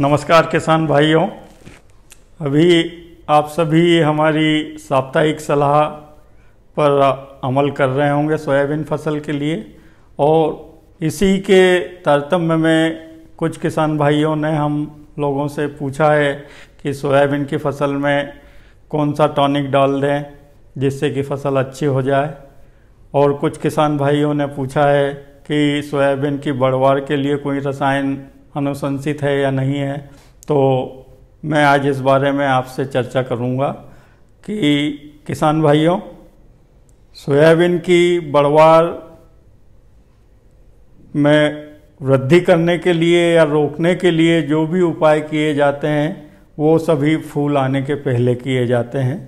नमस्कार किसान भाइयों अभी आप सभी हमारी साप्ताहिक सलाह पर अमल कर रहे होंगे सोयाबीन फसल के लिए और इसी के तारतम्य में कुछ किसान भाइयों ने हम लोगों से पूछा है कि सोयाबीन की फसल में कौन सा टॉनिक डाल दें जिससे कि फसल अच्छी हो जाए और कुछ किसान भाइयों ने पूछा है कि सोयाबीन की बढ़वार के लिए कोई रसायन अनुशंसित है या नहीं है तो मैं आज इस बारे में आपसे चर्चा करूंगा कि किसान भाइयों सोयाबीन की बढ़वार में वृद्धि करने के लिए या रोकने के लिए जो भी उपाय किए जाते हैं वो सभी फूल आने के पहले किए जाते हैं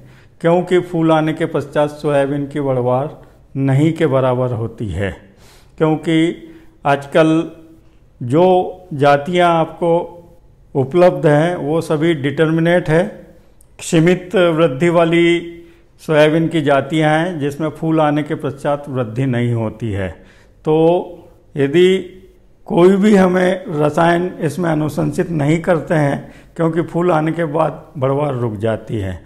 क्योंकि फूल आने के पश्चात सोयाबीन की बढ़वार नहीं के बराबर होती है क्योंकि आजकल जो जातियां आपको उपलब्ध हैं वो सभी डिटर्मिनेट है सीमित वृद्धि वाली सोयाबीन की जातियां हैं जिसमें फूल आने के पश्चात वृद्धि नहीं होती है तो यदि कोई भी हमें रसायन इसमें अनुशंसित नहीं करते हैं क्योंकि फूल आने के बाद बढ़वार रुक जाती है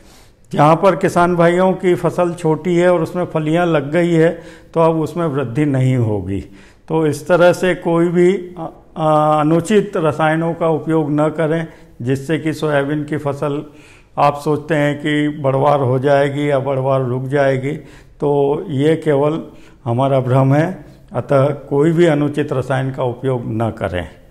जहाँ पर किसान भाइयों की फसल छोटी है और उसमें फलियाँ लग गई है तो अब उसमें वृद्धि नहीं होगी तो इस तरह से कोई भी अनुचित रसायनों का उपयोग न करें जिससे कि सोयाबीन की फसल आप सोचते हैं कि बढ़वार हो जाएगी या बढ़वार रुक जाएगी तो ये केवल हमारा भ्रम है अतः कोई भी अनुचित रसायन का उपयोग न करें